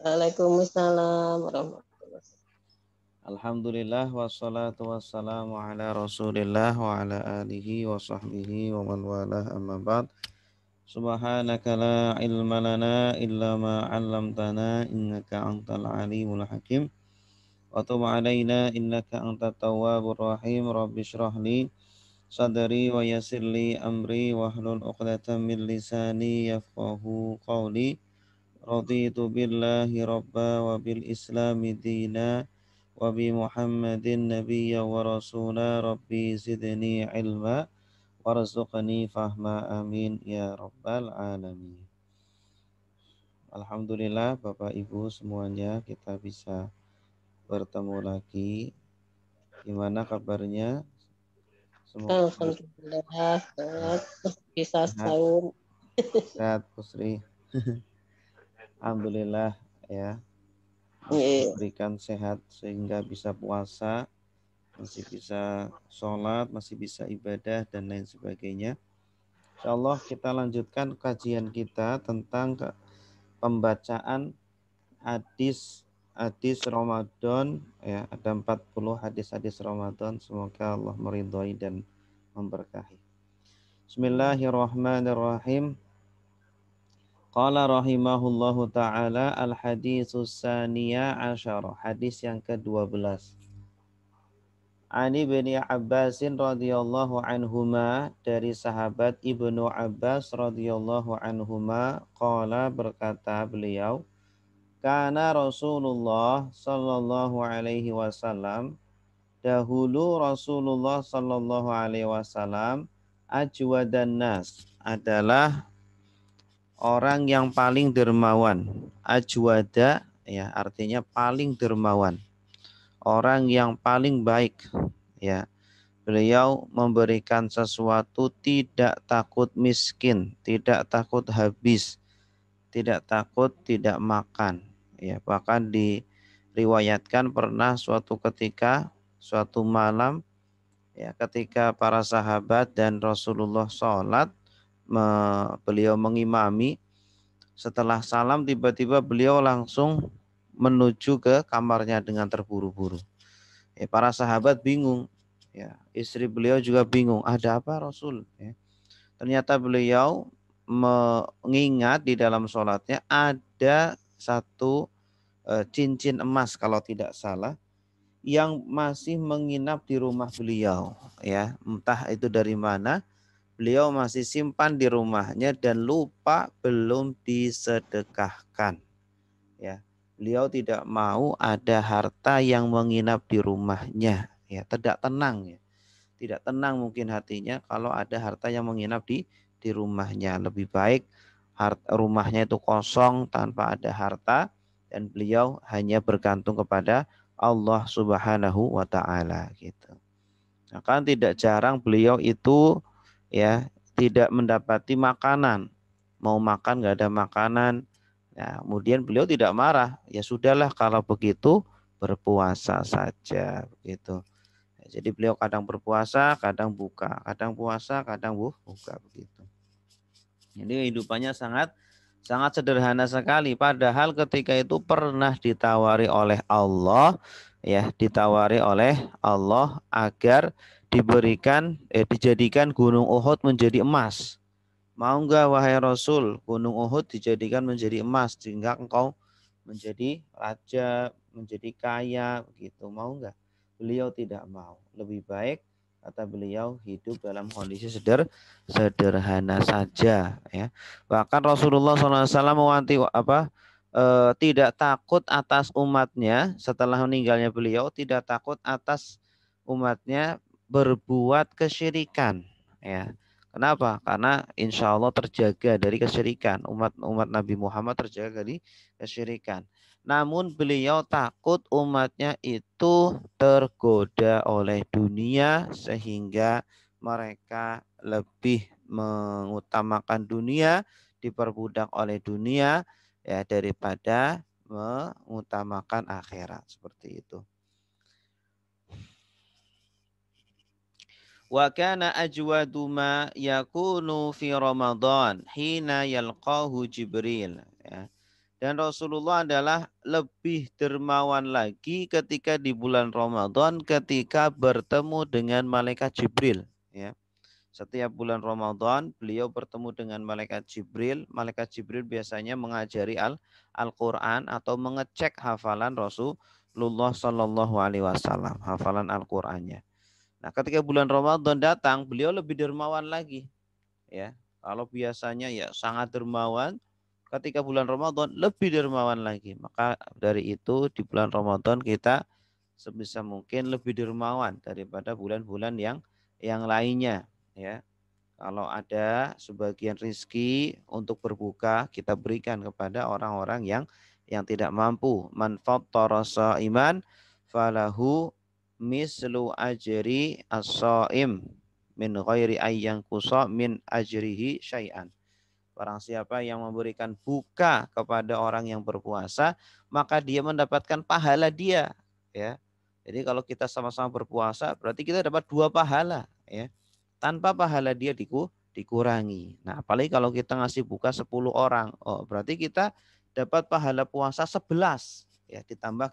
Waalaikumsalam warahmatullahi Alhamdulillah wassalatu wassalamu ala Rasulillah wa ala alihi wa sahbihi wa man walah amma ba'd. Subhanaka la ilma lana illa ma 'allamtana innaka antal alimul hakim. Wa tub alaina innaka antat tawwabur rahim. Rabbi shrah li sadri wa yassir li amri wahlul 'uqdatam min lisani yafqahu qawli. رضيت بالله ربا وبالإسلام دينا وبمحمد نبيا ورسولا ربي زدني علما وارزقني fahma amin ya rabbal alamin Alhamdulillah Bapak Ibu semuanya kita bisa bertemu lagi gimana kabarnya semoga Alhamdulillah bisa saum sehat Pusri alhamdulillah ya iya. berikan sehat sehingga bisa puasa masih bisa sholat masih bisa ibadah dan lain sebagainya Insya Allah kita lanjutkan kajian kita tentang pembacaan hadis hadis Ramadan ya ada 40 hadis-hadis Ramadan semoga Allah meridhai dan memberkahi Bismillahirrahmanirrahim Qala rahimahullahu ta'ala al-hadisus saniya asyara. Hadis yang ke-12. Ani bin Abbasin radhiyallahu anhuma dari sahabat Ibnu Abbas radhiyallahu anhuma qala berkata beliau Kana Rasulullah sallallahu alaihi wasallam dahulu Rasulullah sallallahu alaihi wasallam dan nas adalah orang yang paling dermawan. Ajwada ya artinya paling dermawan. Orang yang paling baik ya. Beliau memberikan sesuatu tidak takut miskin, tidak takut habis, tidak takut tidak makan. Ya, bahkan diriwayatkan pernah suatu ketika suatu malam ya ketika para sahabat dan Rasulullah sholat me, beliau mengimami. Setelah salam tiba-tiba beliau langsung menuju ke kamarnya dengan terburu-buru. Ya, para sahabat bingung, ya istri beliau juga bingung. Ada apa Rasul? Ya. Ternyata beliau mengingat di dalam sholatnya ada satu e, cincin emas kalau tidak salah yang masih menginap di rumah beliau ya entah itu dari mana beliau masih simpan di rumahnya dan lupa belum disedekahkan. Ya, beliau tidak mau ada harta yang menginap di rumahnya. Ya, tidak tenang ya. Tidak tenang mungkin hatinya kalau ada harta yang menginap di di rumahnya. Lebih baik harta, rumahnya itu kosong tanpa ada harta dan beliau hanya bergantung kepada Allah Subhanahu wa taala gitu. Nah, kan tidak jarang beliau itu ya tidak mendapati makanan mau makan nggak ada makanan ya kemudian beliau tidak marah ya sudahlah kalau begitu berpuasa saja begitu ya, jadi beliau kadang berpuasa kadang buka kadang puasa kadang buka begitu jadi hidupannya sangat sangat sederhana sekali padahal ketika itu pernah ditawari oleh Allah ya ditawari oleh Allah agar diberikan eh dijadikan gunung Uhud menjadi emas. Mau enggak wahai Rasul, gunung Uhud dijadikan menjadi emas sehingga engkau menjadi raja, menjadi kaya begitu. Mau enggak? Beliau tidak mau. Lebih baik kata beliau hidup dalam kondisi seder sederhana saja ya. Bahkan Rasulullah SAW mewanti apa? E, tidak takut atas umatnya setelah meninggalnya beliau tidak takut atas umatnya berbuat kesyirikan ya. Kenapa? Karena insya Allah terjaga dari kesyirikan. Umat-umat Nabi Muhammad terjaga dari kesyirikan. Namun beliau takut umatnya itu tergoda oleh dunia sehingga mereka lebih mengutamakan dunia, diperbudak oleh dunia ya daripada mengutamakan akhirat seperti itu. Wa kana ajwadu ma yakunu fi Ramadan hina yalqahu Jibril. Ya. Dan Rasulullah adalah lebih dermawan lagi ketika di bulan Ramadan ketika bertemu dengan malaikat Jibril. Ya. Setiap bulan Ramadan beliau bertemu dengan malaikat Jibril. Malaikat Jibril biasanya mengajari Al-Quran atau mengecek hafalan Rasulullah Shallallahu Alaihi Wasallam, hafalan Al-Qurannya. Nah, ketika bulan Ramadan datang, beliau lebih dermawan lagi. Ya, kalau biasanya ya sangat dermawan, ketika bulan Ramadan lebih dermawan lagi. Maka dari itu di bulan Ramadan kita sebisa mungkin lebih dermawan daripada bulan-bulan yang yang lainnya, ya. Kalau ada sebagian rizki untuk berbuka kita berikan kepada orang-orang yang yang tidak mampu. manfaat fattara iman falahu mislu ajri as-saim min ghairi ayyang kusa min ajrihi syai'an. Barang siapa yang memberikan buka kepada orang yang berpuasa, maka dia mendapatkan pahala dia, ya. Jadi kalau kita sama-sama berpuasa, berarti kita dapat dua pahala, ya. Tanpa pahala dia diku, dikurangi. Nah, apalagi kalau kita ngasih buka 10 orang, oh berarti kita dapat pahala puasa 11, ya ditambah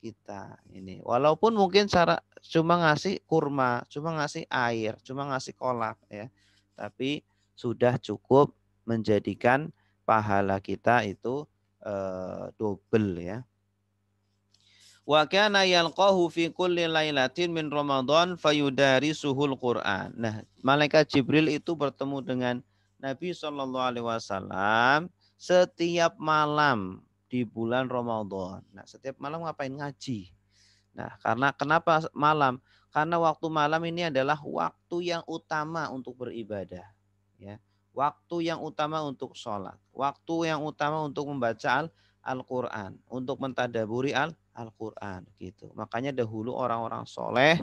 kita ini. Walaupun mungkin cara cuma ngasih kurma, cuma ngasih air, cuma ngasih kolak ya. Tapi sudah cukup menjadikan pahala kita itu e, double ya. Wa kana yalqahu fi kulli lailatin min Ramadan suhul Qur'an. Nah, malaikat Jibril itu bertemu dengan Nabi Shallallahu alaihi wasallam setiap malam di bulan Ramadan. Nah, setiap malam ngapain ngaji? Nah, karena kenapa malam? Karena waktu malam ini adalah waktu yang utama untuk beribadah, ya. Waktu yang utama untuk sholat, waktu yang utama untuk membaca Al-Quran, untuk mentadaburi Al-Quran, gitu. Makanya dahulu orang-orang soleh,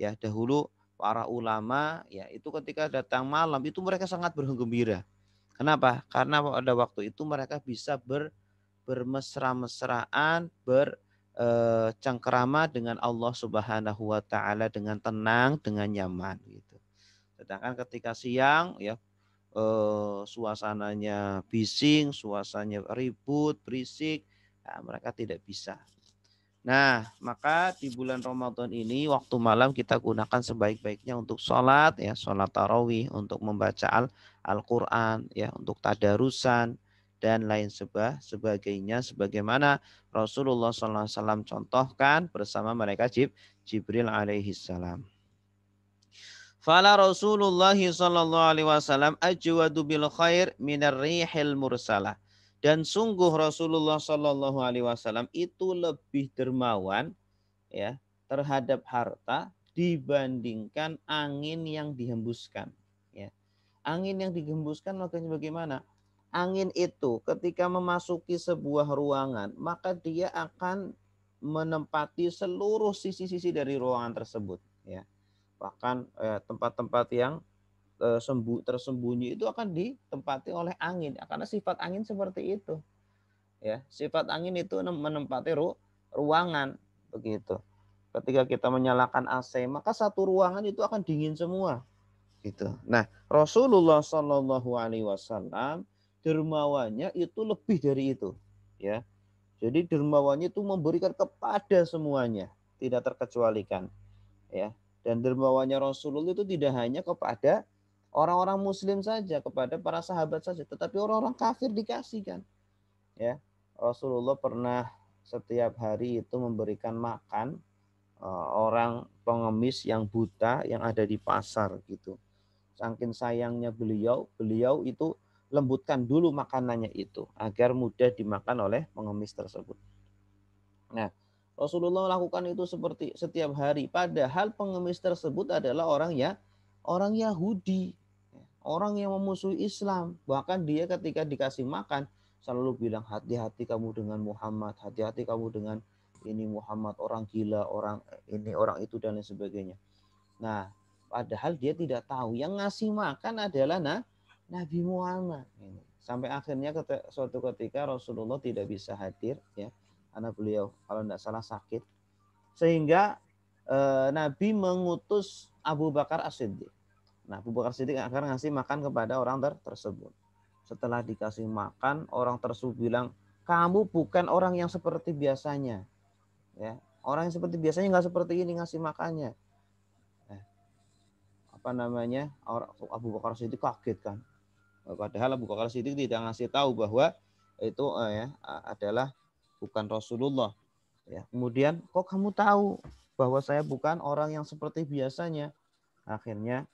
ya dahulu para ulama, ya itu ketika datang malam itu mereka sangat bergembira. Kenapa? Karena pada waktu itu mereka bisa ber bermesra-mesraan, bercengkerama eh, dengan Allah Subhanahu wa taala dengan tenang, dengan nyaman gitu. Sedangkan ketika siang ya eh, suasananya bising, suasananya ribut, berisik, nah, mereka tidak bisa. Nah, maka di bulan Ramadan ini waktu malam kita gunakan sebaik-baiknya untuk sholat ya, sholat tarawih, untuk membaca Al-Quran ya, untuk tadarusan, dan lain sebab sebagainya sebagaimana Rasulullah SAW contohkan bersama mereka Jib, Jibril alaihi salam. Fala Rasulullah sallallahu alaihi wasallam ajwadu bil khair minar rihil mursalah. Dan sungguh Rasulullah sallallahu alaihi wasallam itu lebih dermawan ya terhadap harta dibandingkan angin yang dihembuskan ya. Angin yang dihembuskan makanya bagaimana? angin itu ketika memasuki sebuah ruangan, maka dia akan menempati seluruh sisi-sisi dari ruangan tersebut, ya. Bahkan eh, tempat-tempat eh, yang eh, tersembunyi itu akan ditempati oleh angin, ya, karena sifat angin seperti itu, ya. Sifat angin itu menempati ru, ruangan, begitu. Ketika kita menyalakan AC, maka satu ruangan itu akan dingin semua, gitu. Nah, Rasulullah Shallallahu Alaihi Wasallam dermawannya itu lebih dari itu, ya. Jadi dermawannya itu memberikan kepada semuanya, tidak terkecualikan, ya. Dan dermawannya Rasulullah itu tidak hanya kepada orang-orang Muslim saja, kepada para sahabat saja, tetapi orang-orang kafir dikasihkan, ya. Rasulullah pernah setiap hari itu memberikan makan eh, orang pengemis yang buta yang ada di pasar gitu. Saking sayangnya beliau, beliau itu lembutkan dulu makanannya itu agar mudah dimakan oleh pengemis tersebut. Nah, Rasulullah lakukan itu seperti setiap hari. Padahal pengemis tersebut adalah orang ya orang Yahudi, orang yang memusuhi Islam. Bahkan dia ketika dikasih makan selalu bilang hati-hati kamu dengan Muhammad, hati-hati kamu dengan ini Muhammad orang gila, orang ini orang itu dan lain sebagainya. Nah, padahal dia tidak tahu yang ngasih makan adalah nah Nabi Muhammad ini. Gitu. Sampai akhirnya suatu ketika Rasulullah tidak bisa hadir ya karena beliau kalau tidak salah sakit sehingga e, Nabi mengutus Abu Bakar As-Siddiq. Nah, Abu Bakar as Siddiq akan ngasih makan kepada orang ter tersebut. Setelah dikasih makan, orang tersebut bilang, kamu bukan orang yang seperti biasanya. Ya, orang yang seperti biasanya nggak seperti ini ngasih makannya. Eh, apa namanya? Abu Bakar Siddiq kaget kan. Padahal Abu Bakar Siddiq tidak ngasih tahu bahwa itu uh, ya adalah bukan Rasulullah. Ya. Kemudian kok kamu tahu bahwa saya bukan orang yang seperti biasanya? Akhirnya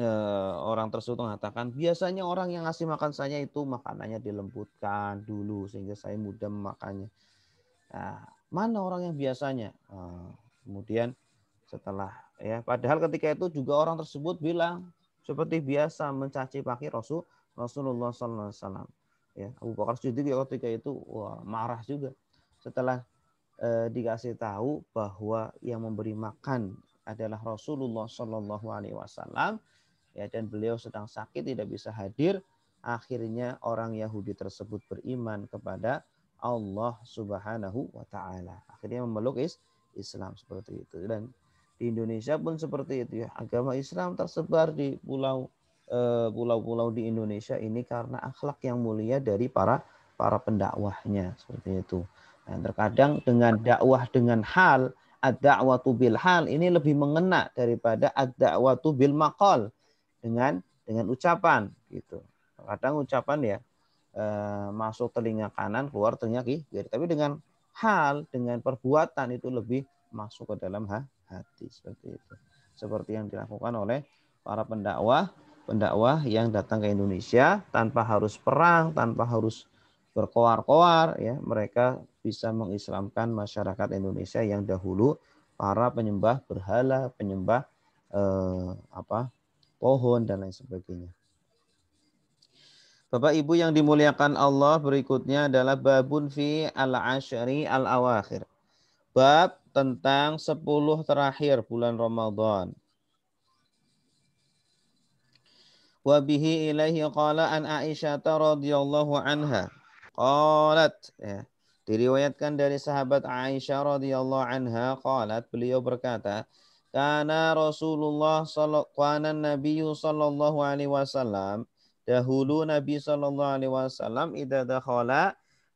uh, orang tersebut mengatakan biasanya orang yang ngasih makan saya itu makanannya dilembutkan dulu sehingga saya mudah memakannya. Nah, mana orang yang biasanya? uh, kemudian setelah ya padahal ketika itu juga orang tersebut bilang seperti biasa mencaci paki Rasul Rasulullah sallallahu alaihi wasallam. Ya, Abu Bakar Siddiq ketika itu wah, marah juga. Setelah eh, dikasih tahu bahwa yang memberi makan adalah Rasulullah Shallallahu Alaihi Wasallam ya dan beliau sedang sakit tidak bisa hadir akhirnya orang Yahudi tersebut beriman kepada Allah Subhanahu wa taala akhirnya memeluk Islam seperti itu dan di Indonesia pun seperti itu ya. Agama Islam tersebar di pulau eh, pulau-pulau di Indonesia ini karena akhlak yang mulia dari para para pendakwahnya seperti itu. Nah, terkadang dengan dakwah dengan hal ad-da'watu bil hal ini lebih mengena daripada ad-da'watu bil maqal dengan dengan ucapan gitu. Kadang ucapan ya eh, masuk telinga kanan keluar telinga kiri, tapi dengan hal dengan perbuatan itu lebih masuk ke dalam hati seperti itu. Seperti yang dilakukan oleh para pendakwah, pendakwah yang datang ke Indonesia tanpa harus perang, tanpa harus berkoar-koar ya, mereka bisa mengislamkan masyarakat Indonesia yang dahulu para penyembah berhala, penyembah eh, apa pohon dan lain sebagainya. Bapak Ibu yang dimuliakan Allah berikutnya adalah babun fi al-ashri al-awakhir. Bab tentang 10 terakhir bulan Ramadan. Wa bihi ilaihi qala an Aisyah radhiyallahu anha. Qalat ya. Diriwayatkan dari sahabat Aisyah radhiyallahu anha qalat beliau berkata, "Kana Rasulullah sallallahu sallallahu alaihi wasallam dahulu Nabi Shallallahu Alaihi Wasallam idza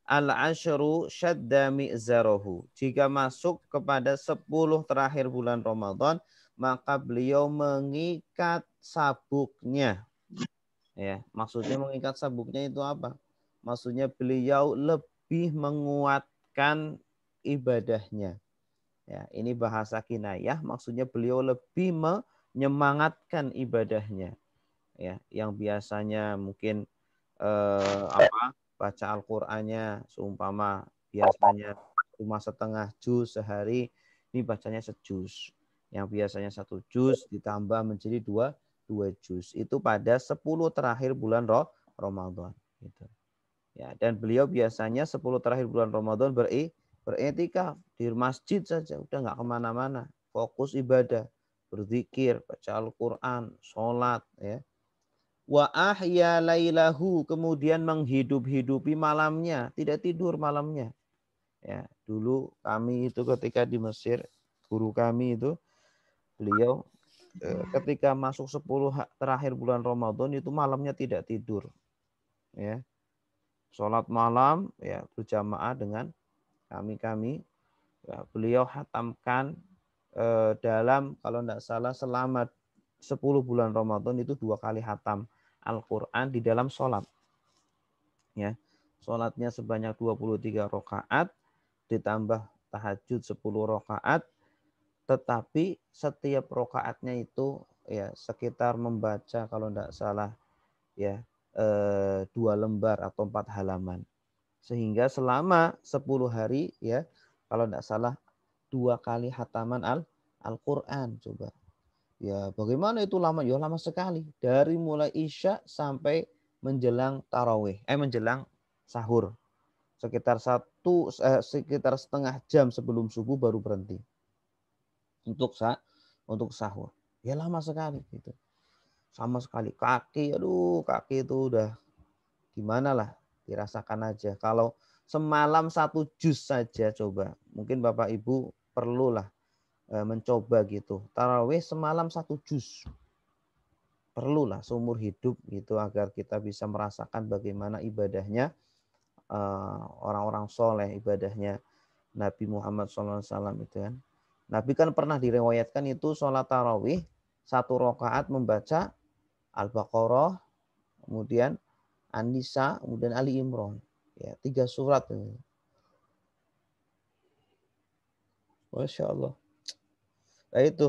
al ashru shadami mi'zarahu. Jika masuk kepada sepuluh terakhir bulan Ramadan, maka beliau mengikat sabuknya. Ya, maksudnya mengikat sabuknya itu apa? Maksudnya beliau lebih menguatkan ibadahnya. Ya, ini bahasa kinayah, maksudnya beliau lebih menyemangatkan ibadahnya ya yang biasanya mungkin eh, apa baca Al-Qur'annya seumpama biasanya cuma setengah juz sehari ini bacanya sejus yang biasanya satu juz ditambah menjadi dua dua juz itu pada sepuluh terakhir bulan roh Ramadan gitu. Ya, dan beliau biasanya sepuluh terakhir bulan Ramadan beri beretika di masjid saja, udah nggak kemana-mana, fokus ibadah, berzikir, baca Al-Quran, sholat, ya, wa ahya lailahu kemudian menghidup-hidupi malamnya, tidak tidur malamnya. Ya, dulu kami itu ketika di Mesir, guru kami itu beliau eh, ketika masuk 10 terakhir bulan Ramadan itu malamnya tidak tidur. Ya. sholat malam ya berjamaah dengan kami-kami. Ya, beliau hatamkan eh, dalam kalau tidak salah selama 10 bulan Ramadan itu dua kali hatam Al-Quran di dalam sholat. Ya, sholatnya sebanyak 23 rokaat, ditambah tahajud 10 rokaat, tetapi setiap rokaatnya itu ya sekitar membaca kalau tidak salah ya eh, dua lembar atau empat halaman sehingga selama sepuluh hari ya kalau tidak salah dua kali hataman al Al-Quran coba Ya, bagaimana itu lama? Ya lama sekali. Dari mulai Isya sampai menjelang tarawih, eh menjelang sahur. Sekitar satu eh, sekitar setengah jam sebelum subuh baru berhenti. Untuk sa untuk sahur. Ya lama sekali gitu. Sama sekali kaki, aduh kaki itu udah gimana lah dirasakan aja. Kalau semalam satu jus saja coba. Mungkin Bapak Ibu perlulah Eh, mencoba gitu. Tarawih semalam satu juz. Perlulah seumur hidup gitu agar kita bisa merasakan bagaimana ibadahnya eh, orang-orang soleh ibadahnya Nabi Muhammad SAW itu kan. Nabi kan pernah direwayatkan itu sholat tarawih satu rokaat membaca Al-Baqarah, kemudian An-Nisa, kemudian Ali Imran. Ya, tiga surat. Masya Allah. Nah itu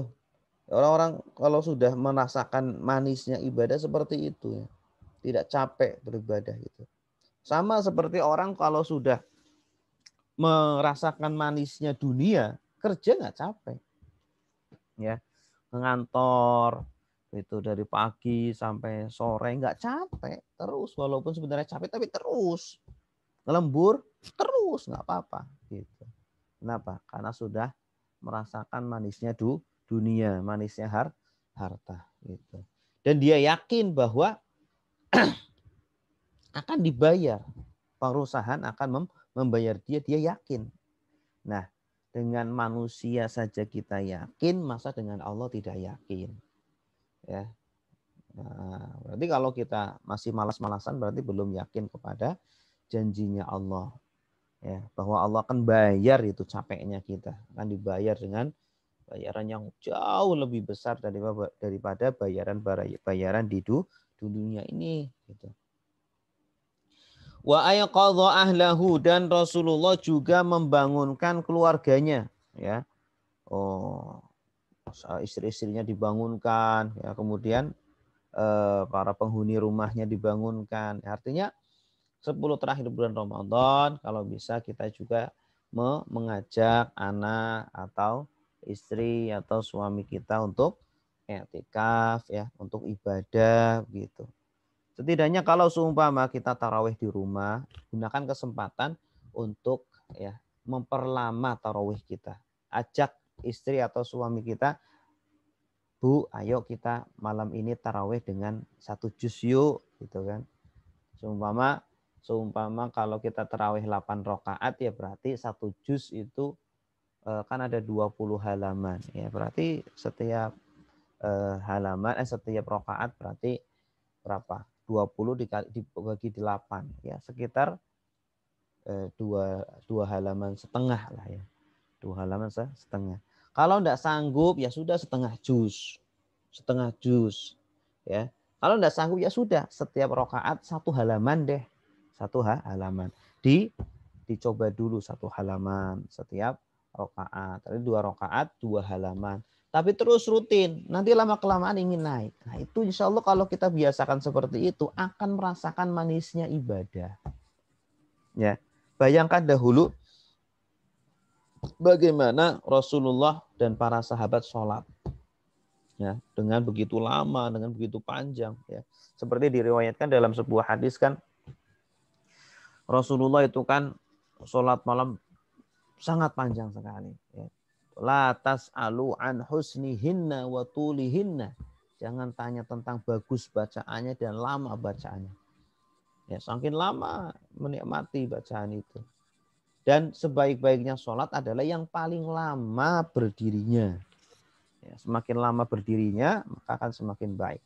orang-orang kalau sudah merasakan manisnya ibadah seperti itu ya. Tidak capek beribadah gitu. Sama seperti orang kalau sudah merasakan manisnya dunia, kerja nggak capek. Ya, ngantor itu dari pagi sampai sore nggak capek terus walaupun sebenarnya capek tapi terus ngelembur terus nggak apa-apa gitu kenapa karena sudah merasakan manisnya du, dunia, manisnya har, harta gitu. Dan dia yakin bahwa akan dibayar. Perusahaan akan membayar dia, dia yakin. Nah, dengan manusia saja kita yakin, masa dengan Allah tidak yakin. Ya. Nah, berarti kalau kita masih malas-malasan berarti belum yakin kepada janjinya Allah ya bahwa Allah akan bayar itu capeknya kita akan dibayar dengan bayaran yang jauh lebih besar daripada daripada bayaran bayaran di dunia ini gitu. Wa ayqadha ahlahu dan Rasulullah juga membangunkan keluarganya ya. Oh, istri-istrinya dibangunkan ya, kemudian eh, para penghuni rumahnya dibangunkan. Artinya 10 terakhir bulan Ramadan kalau bisa kita juga mengajak anak atau istri atau suami kita untuk etikaf ya, ya untuk ibadah gitu. Setidaknya kalau seumpama kita tarawih di rumah, gunakan kesempatan untuk ya memperlama tarawih kita. Ajak istri atau suami kita, Bu, ayo kita malam ini tarawih dengan satu jus yuk, gitu kan. Seumpama Seumpama kalau kita terawih 8 rokaat ya berarti satu juz itu eh, kan ada 20 halaman ya berarti setiap eh, halaman eh setiap rokaat berarti berapa 20 dikali dibagi 8 ya sekitar eh, dua dua halaman setengah lah ya dua halaman setengah kalau tidak sanggup ya sudah setengah juz setengah juz ya kalau tidak sanggup ya sudah setiap rokaat satu halaman deh satu halaman. Di dicoba dulu satu halaman setiap rokaat. Tadi dua rokaat, dua halaman. Tapi terus rutin. Nanti lama-kelamaan ingin naik. Nah itu insya Allah kalau kita biasakan seperti itu akan merasakan manisnya ibadah. Ya, Bayangkan dahulu bagaimana Rasulullah dan para sahabat sholat. Ya, dengan begitu lama, dengan begitu panjang. Ya. Seperti diriwayatkan dalam sebuah hadis kan, Rasulullah itu kan sholat malam sangat panjang sekali. Ya. Latas alu tas'alu an husnihinna wa tulihinna. Jangan tanya tentang bagus bacaannya dan lama bacaannya. Ya, semakin lama menikmati bacaan itu. Dan sebaik-baiknya sholat adalah yang paling lama berdirinya. Ya, semakin lama berdirinya, maka akan semakin baik.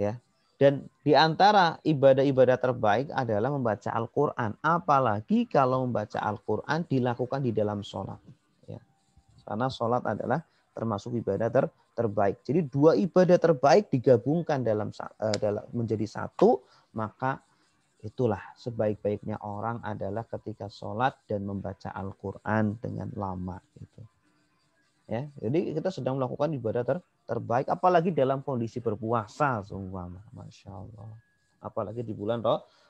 Ya, dan di antara ibadah-ibadah terbaik adalah membaca Al-Quran. Apalagi kalau membaca Al-Quran dilakukan di dalam sholat. Ya. Karena sholat adalah termasuk ibadah ter terbaik. Jadi dua ibadah terbaik digabungkan dalam, e, dalam menjadi satu, maka itulah sebaik-baiknya orang adalah ketika sholat dan membaca Al-Quran dengan lama. Gitu. Ya, jadi kita sedang melakukan ibadah ter terbaik apalagi dalam kondisi berpuasa seumpama Masya Allah apalagi di bulan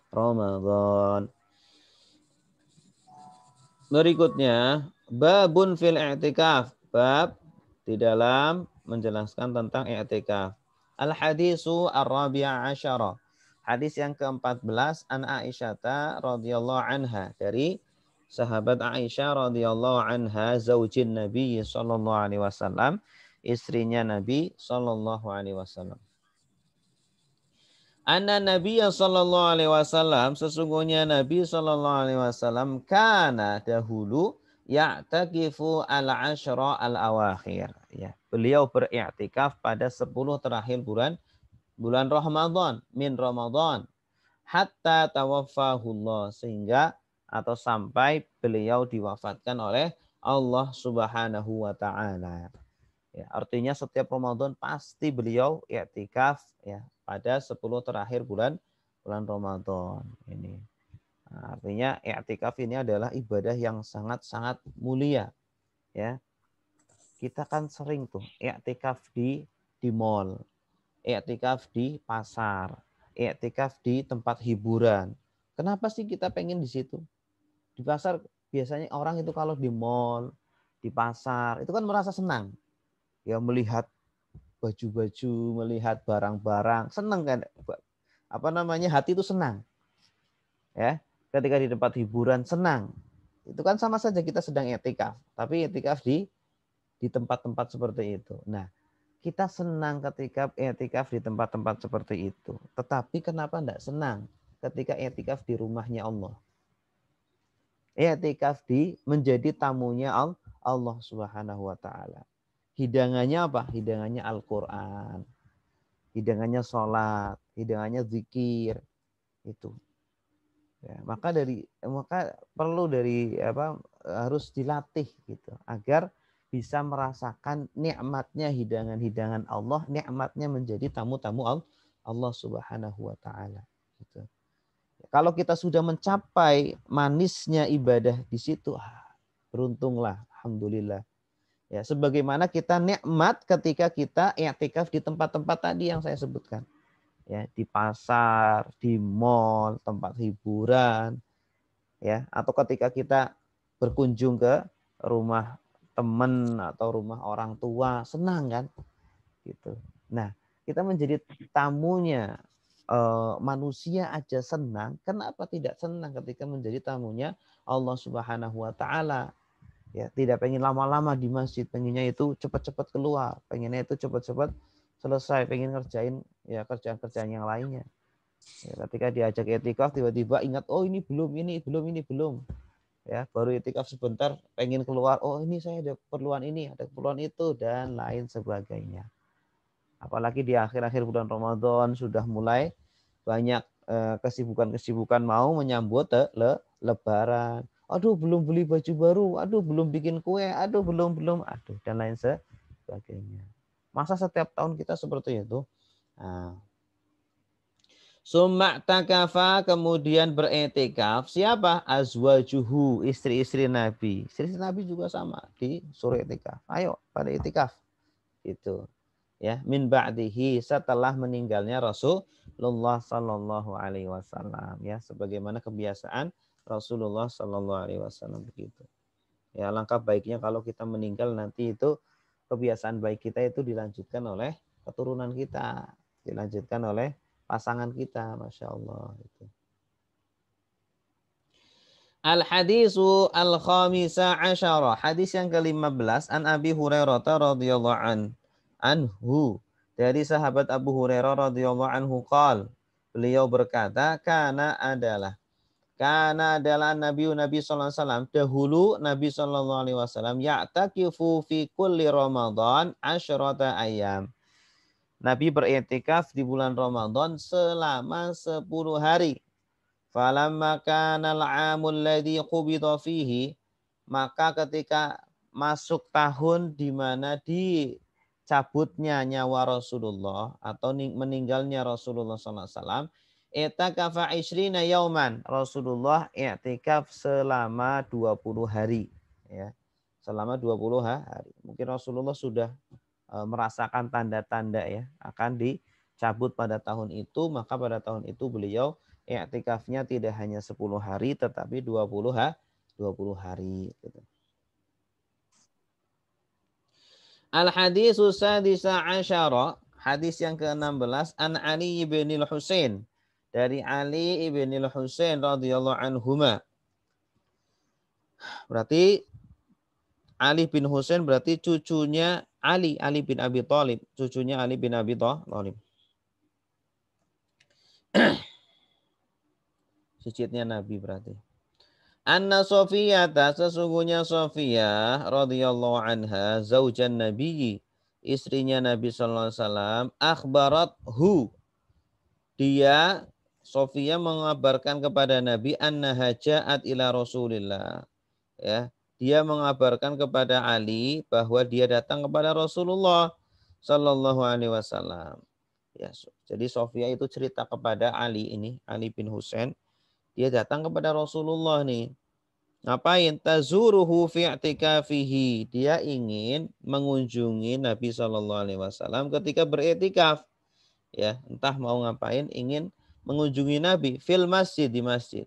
Ramadan berikutnya babun fil i'tikaf bab di dalam menjelaskan tentang i'tikaf al hadisu ar ashara asyara hadis yang ke-14 an aisyata radhiyallahu anha dari sahabat Aisyah radhiyallahu anha zaujin Nabi sallallahu alaihi wasallam istrinya Nabi Shallallahu Alaihi Wasallam. Anak Nabi Shallallahu Alaihi Wasallam sesungguhnya Nabi Shallallahu Alaihi Wasallam karena dahulu ya'takifu al ashra al awakhir ya beliau beriktikaf pada 10 terakhir bulan bulan Ramadan min Ramadan hatta tawaffahullah sehingga atau sampai beliau diwafatkan oleh Allah Subhanahu wa taala. Ya, artinya setiap Ramadan pasti beliau i'tikaf ya pada 10 terakhir bulan bulan Ramadan ini. Nah, artinya i'tikaf ini adalah ibadah yang sangat-sangat mulia ya. Kita kan sering tuh i'tikaf di di mall, i'tikaf di pasar, i'tikaf di tempat hiburan. Kenapa sih kita pengen di situ? Di pasar biasanya orang itu kalau di mall, di pasar itu kan merasa senang ya melihat baju-baju, melihat barang-barang, senang kan? Apa namanya? Hati itu senang. Ya, ketika di tempat hiburan senang. Itu kan sama saja kita sedang etikaf, tapi etikaf di di tempat-tempat seperti itu. Nah, kita senang ketika etikaf di tempat-tempat seperti itu. Tetapi kenapa enggak senang ketika etikaf di rumahnya Allah? Etikaf di menjadi tamunya Allah Subhanahu wa taala hidangannya apa? Hidangannya Al-Quran, hidangannya sholat, hidangannya zikir, itu. Ya, maka dari maka perlu dari apa harus dilatih gitu agar bisa merasakan nikmatnya hidangan-hidangan Allah, nikmatnya menjadi tamu-tamu Allah Subhanahu wa taala gitu. Kalau kita sudah mencapai manisnya ibadah di situ, ah, beruntunglah alhamdulillah Ya, sebagaimana kita nikmat ketika kita i'tikaf di tempat-tempat tadi yang saya sebutkan. Ya, di pasar, di mall, tempat hiburan, ya, atau ketika kita berkunjung ke rumah teman atau rumah orang tua, senang kan? Gitu. Nah, kita menjadi tamunya eh, manusia aja senang, kenapa tidak senang ketika menjadi tamunya Allah Subhanahu wa taala? ya tidak pengen lama-lama di masjid pengennya itu cepat-cepat keluar pengennya itu cepat-cepat selesai pengen ngerjain ya kerjaan-kerjaan yang lainnya ya, ketika diajak etikaf tiba-tiba ingat oh ini belum ini belum ini belum ya baru etikaf sebentar pengen keluar oh ini saya ada keperluan ini ada keperluan itu dan lain sebagainya apalagi di akhir-akhir bulan Ramadan sudah mulai banyak eh, kesibukan-kesibukan mau menyambut le lebaran aduh belum beli baju baru, aduh belum bikin kue, aduh belum belum, aduh dan lain sebagainya. Masa setiap tahun kita seperti itu? Nah. Summa takafa kemudian beretikaf. Siapa? Azwajuhu, istri-istri Nabi. Istri-istri Nabi juga sama di sore etikaf. Ayo pada etikaf. Itu. Ya, min ba'dihi setelah meninggalnya Rasulullah sallallahu alaihi wasallam ya sebagaimana kebiasaan Rasulullah Shallallahu Alaihi Wasallam begitu. Ya langkah baiknya kalau kita meninggal nanti itu kebiasaan baik kita itu dilanjutkan oleh keturunan kita, dilanjutkan oleh pasangan kita, masya Allah. Itu. Al hadisu al khamisa ashara Hadis yang ke-15 an Abi Hurairah radhiyallahu an anhu dari sahabat Abu Hurairah radhiyallahu anhu qal. Beliau berkata, karena adalah karena adalah Nabi Nabi Sallallahu Alaihi Wasallam dahulu Nabi Sallallahu Alaihi Wasallam ya'takifu fi kulli Ramadan asyrata ayam. Nabi beriktikaf di bulan Ramadan selama 10 hari. Falamma kana al-'amul ladzi qubida fihi maka ketika masuk tahun di mana dicabutnya nyawa Rasulullah atau meninggalnya Rasulullah sallallahu alaihi wasallam I'takafa ishrina yauman. Rasulullah i'tikaf selama 20 hari. Ya, selama 20 hari. Mungkin Rasulullah sudah e, merasakan tanda-tanda ya akan dicabut pada tahun itu maka pada tahun itu beliau i'tikafnya tidak hanya 10 hari tetapi 20 ha 20 hari gitu. Al hadis sadisa asyara hadis yang ke-16 an Ali bin Husain dari Ali ibn Husain radhiyallahu anhu Berarti Ali bin Husain berarti cucunya Ali, Ali bin Abi Thalib, cucunya Ali bin Abi Thalib. Cicitnya Nabi berarti. Anna Sofiyata sesungguhnya Sofia radhiyallahu anha zaujan Nabi istrinya Nabi sallallahu alaihi wasallam akhbarat hu dia Sofia mengabarkan kepada Nabi annaha ja'at ila Rasulillah. Ya, dia mengabarkan kepada Ali bahwa dia datang kepada Rasulullah Shallallahu alaihi wasallam. Ya, jadi Sofia itu cerita kepada Ali ini, Ali bin Husain. Dia datang kepada Rasulullah nih. Ngapain? Tazuruhu fi Dia ingin mengunjungi Nabi Shallallahu alaihi wasallam ketika beretikaf. Ya, entah mau ngapain, ingin mengunjungi Nabi fil masjid di masjid.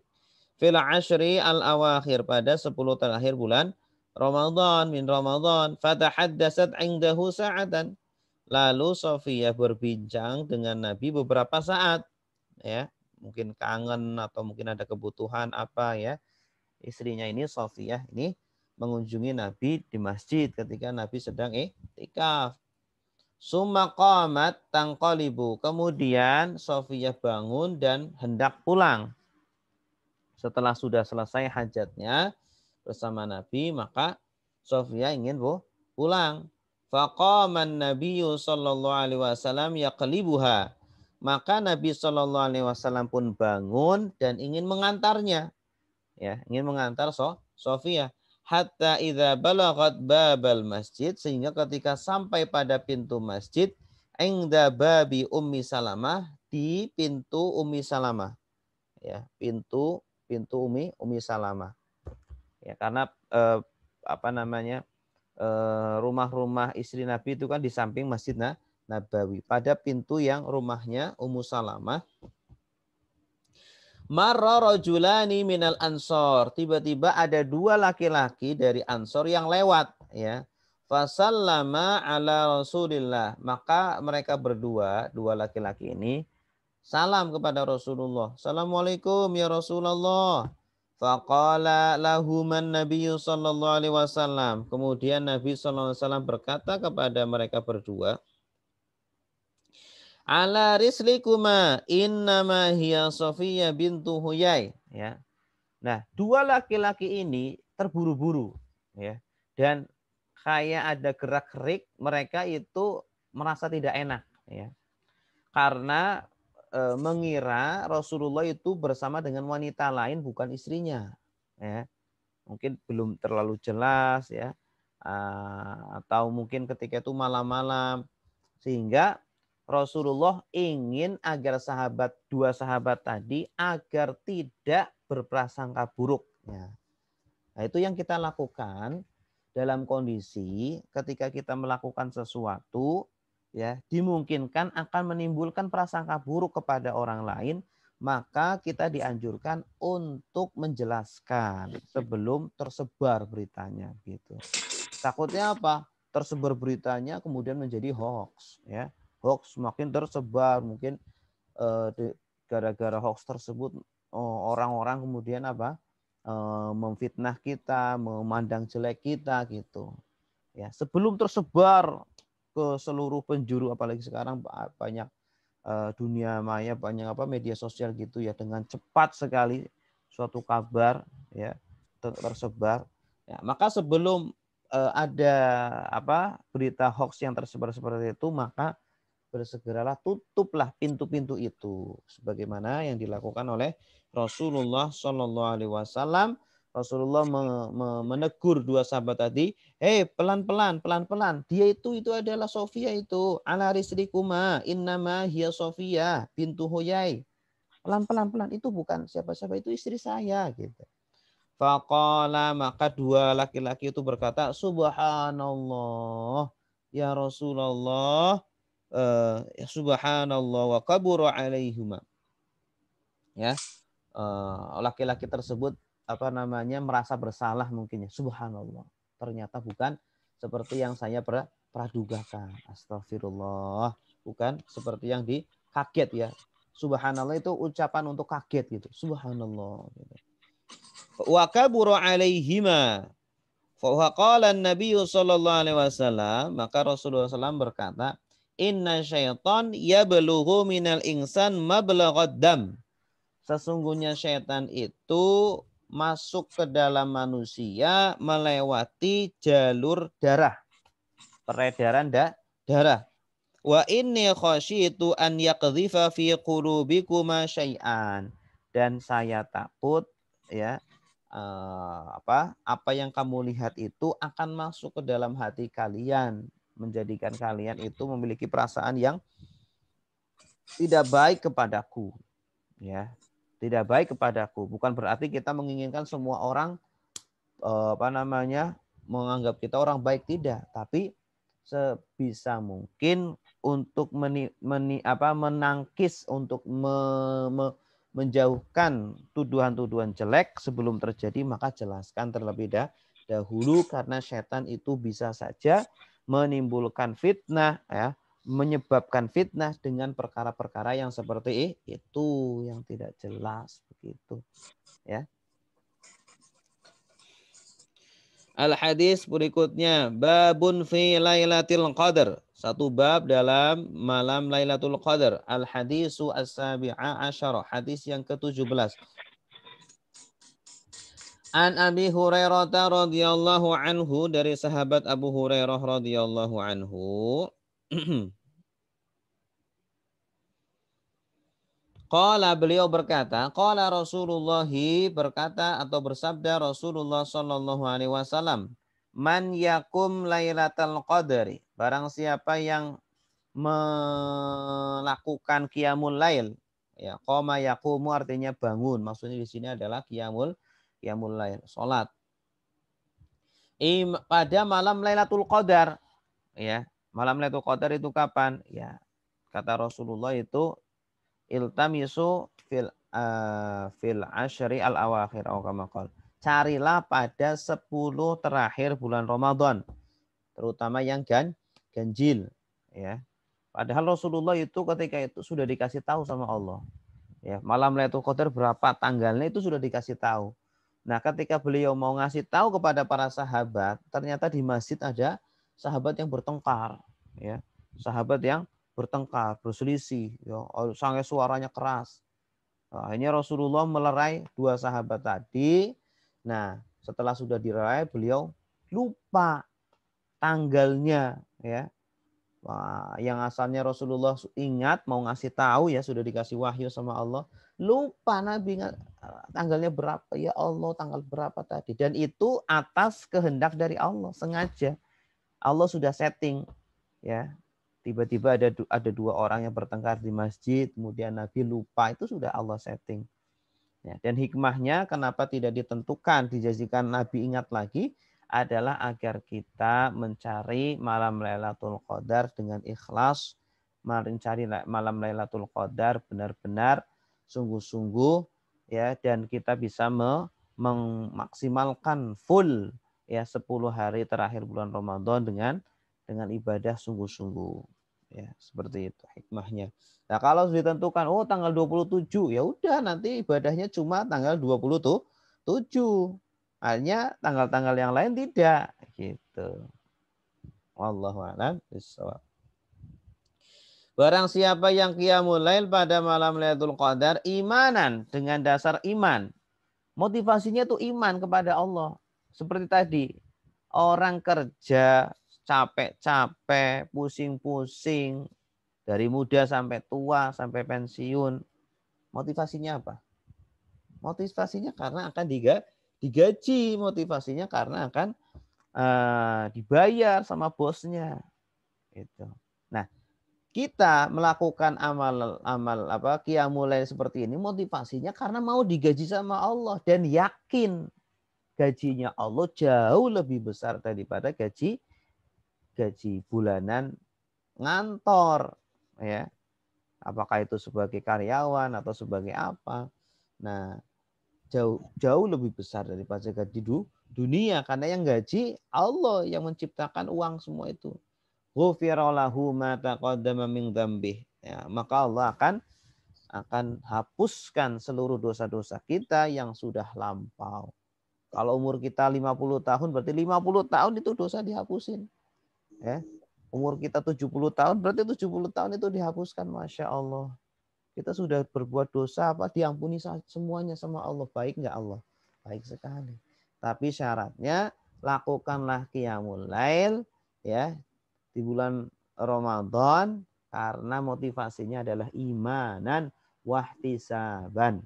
Fil ashri al awakhir pada 10 terakhir bulan Ramadan min Ramadan fatahaddatsat indahu sa'atan. Lalu Sofia berbincang dengan Nabi beberapa saat ya, mungkin kangen atau mungkin ada kebutuhan apa ya. Istrinya ini Sofia ini mengunjungi Nabi di masjid ketika Nabi sedang iktikaf. Eh, Summa qamat tangqalibu. Kemudian Sofiyah bangun dan hendak pulang. Setelah sudah selesai hajatnya bersama Nabi, maka Sofiyah ingin bu, pulang. Faqaman Nabiyyu sallallahu alaihi wasallam yaqlibuha. Maka Nabi sallallahu alaihi wasallam pun bangun dan ingin mengantarnya. Ya, ingin mengantar so Sofia hatta idza balagat babal masjid sehingga ketika sampai pada pintu masjid engda babi ummi salamah di pintu ummi salamah ya pintu pintu ummi ummi salamah ya karena eh, apa namanya rumah eh, rumah-rumah istri nabi itu kan di samping masjid nah, Nabawi pada pintu yang rumahnya Ummu Salamah Marrorojulani minal ansor. Tiba-tiba ada dua laki-laki dari ansor yang lewat. ya Fasallama ala Rasulillah. Maka mereka berdua, dua laki-laki ini, salam kepada Rasulullah. Assalamualaikum ya Rasulullah. Faqala lahuman nabiyyu sallallahu alaihi wasallam. Kemudian Nabi sallallahu alaihi wasallam berkata kepada mereka berdua, Ala rislikuma innama hiya Sofia bintu Huyai. Ya. Nah, dua laki-laki ini terburu-buru. ya Dan kayak ada gerak-gerik, mereka itu merasa tidak enak. ya Karena e, mengira Rasulullah itu bersama dengan wanita lain bukan istrinya. Ya. Mungkin belum terlalu jelas ya. Uh, atau mungkin ketika itu malam-malam sehingga Rasulullah ingin agar sahabat dua sahabat tadi agar tidak berprasangka buruk. Ya. Nah, itu yang kita lakukan dalam kondisi ketika kita melakukan sesuatu ya dimungkinkan akan menimbulkan prasangka buruk kepada orang lain maka kita dianjurkan untuk menjelaskan sebelum tersebar beritanya gitu takutnya apa tersebar beritanya kemudian menjadi hoax ya hoax semakin tersebar mungkin eh, gara-gara hoax tersebut oh, orang-orang kemudian apa eh, memfitnah kita memandang jelek kita gitu ya sebelum tersebar ke seluruh penjuru apalagi sekarang banyak eh, dunia maya banyak apa media sosial gitu ya dengan cepat sekali suatu kabar ya tersebar ya, maka sebelum ada apa berita hoax yang tersebar seperti itu maka bersegeralah tutuplah pintu-pintu itu sebagaimana yang dilakukan oleh Rasulullah Shallallahu alaihi wasallam Rasulullah menegur dua sahabat tadi, "Hei, pelan-pelan, pelan-pelan. Dia itu itu adalah Sofia itu. Ala risrikuma innama hiya Sofia pintu Huyai." Pelan-pelan, pelan. Itu bukan siapa-siapa, itu istri saya gitu. fakola maka dua laki-laki itu berkata, "Subhanallah, ya Rasulullah, uh, subhanallah wa kaburo alaihuma. Ya. Uh, laki-laki tersebut apa namanya merasa bersalah mungkinnya. Subhanallah. Ternyata bukan seperti yang saya pra, pradugakan. Astagfirullah. Bukan seperti yang di kaget ya. Subhanallah itu ucapan untuk kaget gitu. Subhanallah gitu. Wa kabura alaihima. Fa qala an-nabiy sallallahu alaihi wasallam, maka Rasulullah wasallam berkata, Inna syaitan yablughu minal insan mablaghat dam. Sesungguhnya syaitan itu masuk ke dalam manusia melewati jalur darah. Peredaran da darah. Wa inni khasyitu an yaqdhifa fi qulubikuma syai'an. Dan saya takut ya eh, apa apa yang kamu lihat itu akan masuk ke dalam hati kalian menjadikan kalian itu memiliki perasaan yang tidak baik kepadaku ya tidak baik kepadaku bukan berarti kita menginginkan semua orang eh, apa namanya menganggap kita orang baik tidak tapi sebisa mungkin untuk meni, meni apa menangkis untuk me, me, menjauhkan tuduhan-tuduhan jelek sebelum terjadi maka jelaskan terlebih dahulu karena setan itu bisa saja menimbulkan fitnah ya menyebabkan fitnah dengan perkara-perkara yang seperti itu yang tidak jelas begitu ya al hadis berikutnya babun fi lailatul qadar satu bab dalam malam lailatul qadar al hadisu as-sabi'a asyara hadis yang ke-17 An Abi Hurairah radhiyallahu anhu dari sahabat Abu Hurairah radhiyallahu anhu. Qala beliau berkata, qala Rasulullah berkata atau bersabda Rasulullah sallallahu alaihi wasallam, "Man yakum lailatul qadri." Barang siapa yang melakukan qiyamul lail, ya, qoma yakumu artinya bangun. Maksudnya di sini adalah qiyamul ya mulai salat. pada malam Lailatul Qadar, ya. Malam Lailatul Qadar itu kapan? Ya, kata Rasulullah itu iltamisu fil uh, fil asyri al awakhir atau kama Carilah pada 10 terakhir bulan Ramadan, terutama yang gan ganjil, ya. Padahal Rasulullah itu ketika itu sudah dikasih tahu sama Allah. Ya, malam Lailatul Qadar berapa tanggalnya itu sudah dikasih tahu. Nah, ketika beliau mau ngasih tahu kepada para sahabat, ternyata di masjid ada sahabat yang bertengkar, ya. Sahabat yang bertengkar, berselisih, ya, oh, sangat suaranya keras. Nah, ini Rasulullah melerai dua sahabat tadi. Nah, setelah sudah dilerai, beliau lupa tanggalnya, ya. Wah, yang asalnya Rasulullah ingat mau ngasih tahu ya sudah dikasih wahyu sama Allah, lupa Nabi eh, tanggalnya berapa ya Allah tanggal berapa tadi dan itu atas kehendak dari Allah sengaja Allah sudah setting ya tiba-tiba ada ada dua orang yang bertengkar di masjid kemudian Nabi lupa itu sudah Allah setting ya, dan hikmahnya kenapa tidak ditentukan dijadikan Nabi ingat lagi adalah agar kita mencari malam Lailatul Qadar dengan ikhlas mencari malam Lailatul Qadar benar-benar sungguh-sungguh ya dan kita bisa memaksimalkan full ya 10 hari terakhir bulan Ramadan dengan dengan ibadah sungguh-sungguh ya seperti itu hikmahnya. Nah, kalau ditentukan oh tanggal 27 ya udah nanti ibadahnya cuma tanggal dua puluh tujuh Hanya tanggal-tanggal yang lain tidak gitu. Wallahu a'lam bissawab. Barang siapa yang qiyamul lail pada malam Lailatul Qadar imanan dengan dasar iman. Motivasinya itu iman kepada Allah. Seperti tadi, orang kerja capek-capek, pusing-pusing, dari muda sampai tua, sampai pensiun. Motivasinya apa? Motivasinya karena akan diga, digaji, motivasinya karena akan uh, dibayar sama bosnya. Itu kita melakukan amal amal apa kiamulain seperti ini motivasinya karena mau digaji sama Allah dan yakin gajinya Allah jauh lebih besar daripada gaji gaji bulanan ngantor ya apakah itu sebagai karyawan atau sebagai apa nah jauh jauh lebih besar daripada gaji dunia karena yang gaji Allah yang menciptakan uang semua itu ghufiralahu ma taqaddama min dhambih. Ya, maka Allah akan akan hapuskan seluruh dosa-dosa kita yang sudah lampau. Kalau umur kita 50 tahun berarti 50 tahun itu dosa dihapusin. Ya. Umur kita 70 tahun berarti 70 tahun itu dihapuskan Masya Allah. Kita sudah berbuat dosa apa diampuni semuanya sama Allah. Baik nggak Allah? Baik sekali. Tapi syaratnya lakukanlah qiyamul lail ya di bulan Ramadan karena motivasinya adalah imanan wahtisaban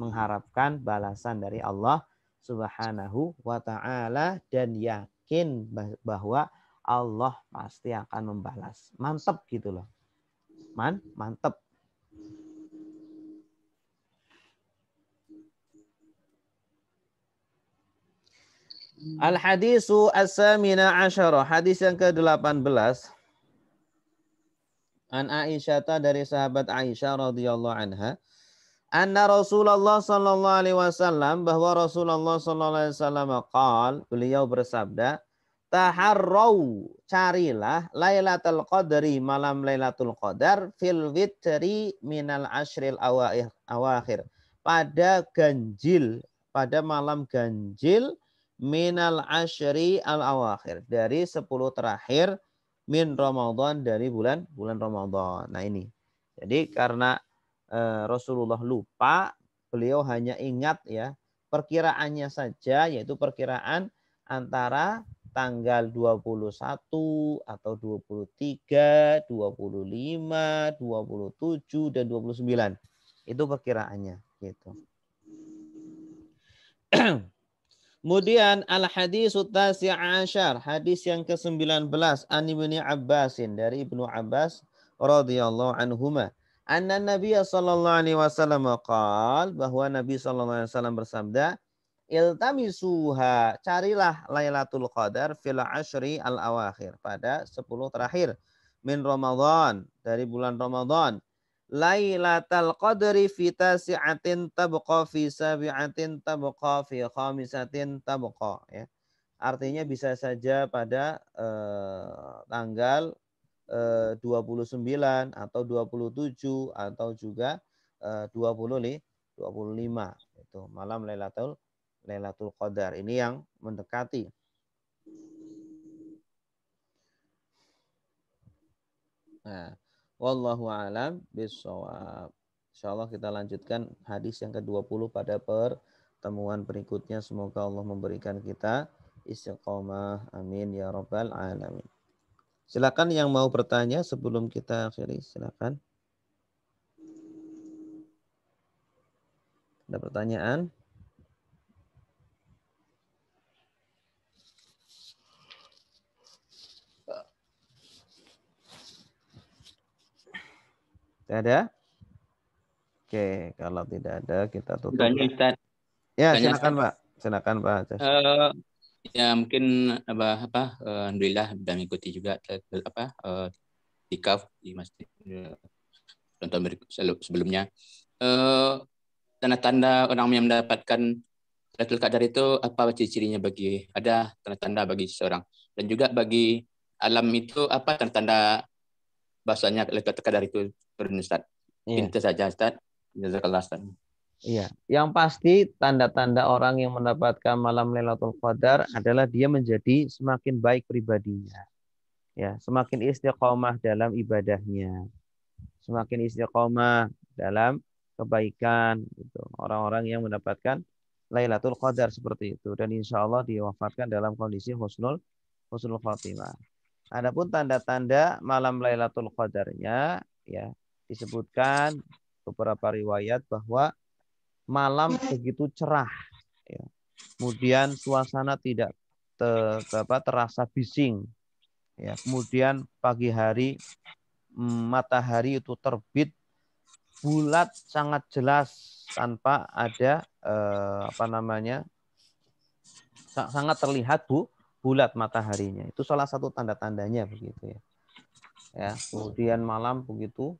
mengharapkan balasan dari Allah Subhanahu wa taala dan yakin bahwa Allah pasti akan membalas. Mantap gitu loh. Man, mantap. Al hadisu as-samina asyara. Hadis yang ke-18. An Aisyata dari sahabat Aisyah radhiyallahu anha. Anna Rasulullah sallallahu alaihi wasallam bahwa Rasulullah sallallahu alaihi wasallam qal, beliau bersabda, "Taharrau, carilah Lailatul Qadri, malam Lailatul Qadar fil witri minal ashril awakhir." Pada ganjil, pada malam ganjil minal ashri al awakhir dari 10 terakhir min Ramadan dari bulan bulan Ramadan. Nah ini. Jadi karena e, Rasulullah lupa, beliau hanya ingat ya perkiraannya saja yaitu perkiraan antara tanggal 21 atau 23, 25, 27 dan 29. Itu perkiraannya gitu. Kemudian al-hadis tasi' asyar, hadis yang ke-19 an Ibnu Abbasin dari Ibnu Abbas radhiyallahu anhuma. Anna Nabi sallallahu alaihi wasallam qaal bahwa Nabi sallallahu alaihi wasallam bersabda, "Iltamisuha, carilah Lailatul Qadar fil asyri al-awakhir pada sepuluh terakhir min Ramadan, dari bulan Ramadan." Lailatul Qadri fi tasi'atin tabqa fi sabi'atin tabqa fi khamisatin tabqa ya. Artinya bisa saja pada eh, tanggal eh, 29 atau 27 atau juga eh, 20 nih, 25 itu malam Lailatul Lailatul Qadar. Ini yang mendekati Nah, Wallahu alam bisawab. Insyaallah kita lanjutkan hadis yang ke-20 pada pertemuan berikutnya. Semoga Allah memberikan kita istiqomah. Amin ya rabbal alamin. Silakan yang mau bertanya sebelum kita akhiri, silakan. Ada pertanyaan? Tidak ada? Oke, kalau tidak ada kita tutup. Banyak, Ya, Banyak, silakan Pak. Silakan Pak. Uh, ya mungkin apa apa uh, alhamdulillah sudah mengikuti juga eh, apa uh, tikaf di masjid tonton sebelumnya tanda tanda-tanda orang yang mendapatkan Lailatul Qadar itu apa ciri-cirinya bagi ada tanda-tanda bagi seseorang dan juga bagi alam itu apa tanda-tanda bahasanya lebih dari itu turun Ustaz. Iya. saja Ustaz. Jazakallah Ustaz. Iya, yang pasti tanda-tanda orang yang mendapatkan malam Lailatul Qadar adalah dia menjadi semakin baik pribadinya. Ya, semakin istiqomah dalam ibadahnya. Semakin istiqomah dalam kebaikan gitu. Orang-orang yang mendapatkan Lailatul Qadar seperti itu dan insya Allah diwafatkan dalam kondisi husnul husnul khotimah. Adapun tanda-tanda malam Lailatul Qadarnya ya disebutkan beberapa riwayat bahwa malam begitu cerah ya. Kemudian suasana tidak te, apa, terasa bising. Ya, kemudian pagi hari mm, matahari itu terbit bulat sangat jelas tanpa ada eh, apa namanya sangat terlihat bu bulat mataharinya. Itu salah satu tanda-tandanya begitu ya. Ya, kemudian malam begitu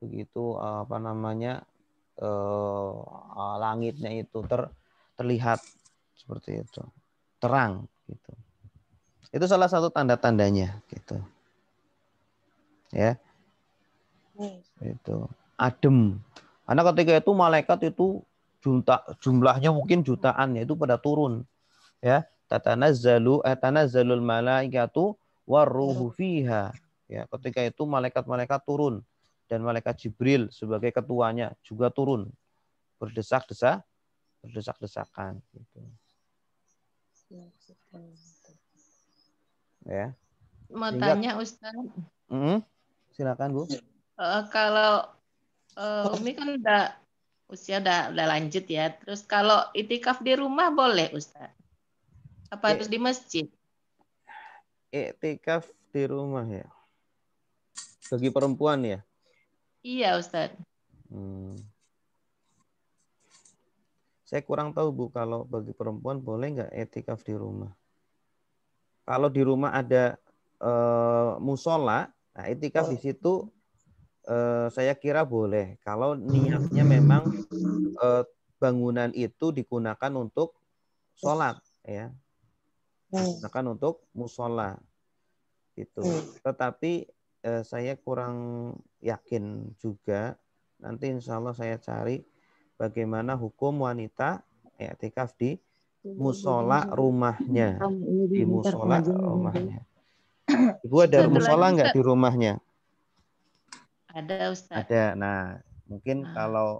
begitu eh, apa namanya eh, ah, langitnya itu ter, terlihat seperti itu terang gitu itu salah satu tanda tandanya gitu ya itu adem karena ketika itu malaikat itu juta jumlahnya mungkin jutaan ya itu pada turun ya tatanazzalu atanazzalul eh, malaikatu waruhu ya. fiha. Ya, ketika itu malaikat-malaikat turun dan malaikat Jibril sebagai ketuanya juga turun berdesak-desak berdesak-desakan gitu. Ya. ya. Gitu. Mau tanya Ustaz. Mm, silakan Bu. Uh, kalau uh, Umi kan udah usia udah udah lanjut ya. Terus kalau itikaf di rumah boleh Ustaz? Apa harus iya. di masjid? Iktikaf di rumah ya. Bagi perempuan ya? Iya, Ustaz. Hmm. Saya kurang tahu Bu kalau bagi perempuan boleh nggak etikaf di rumah. Kalau di rumah ada e, musola, nah etikaf di situ e, saya kira boleh. Kalau niatnya memang e, bangunan itu digunakan untuk sholat, ya Misalkan hmm. untuk musola itu. Hmm. Tetapi eh, saya kurang yakin juga. Nanti insya Allah saya cari bagaimana hukum wanita ya di musola hmm. rumahnya hmm. di musola rumahnya. Ibu ada musola nggak di rumahnya? Ada Ustaz. Ada. Nah, mungkin ah. kalau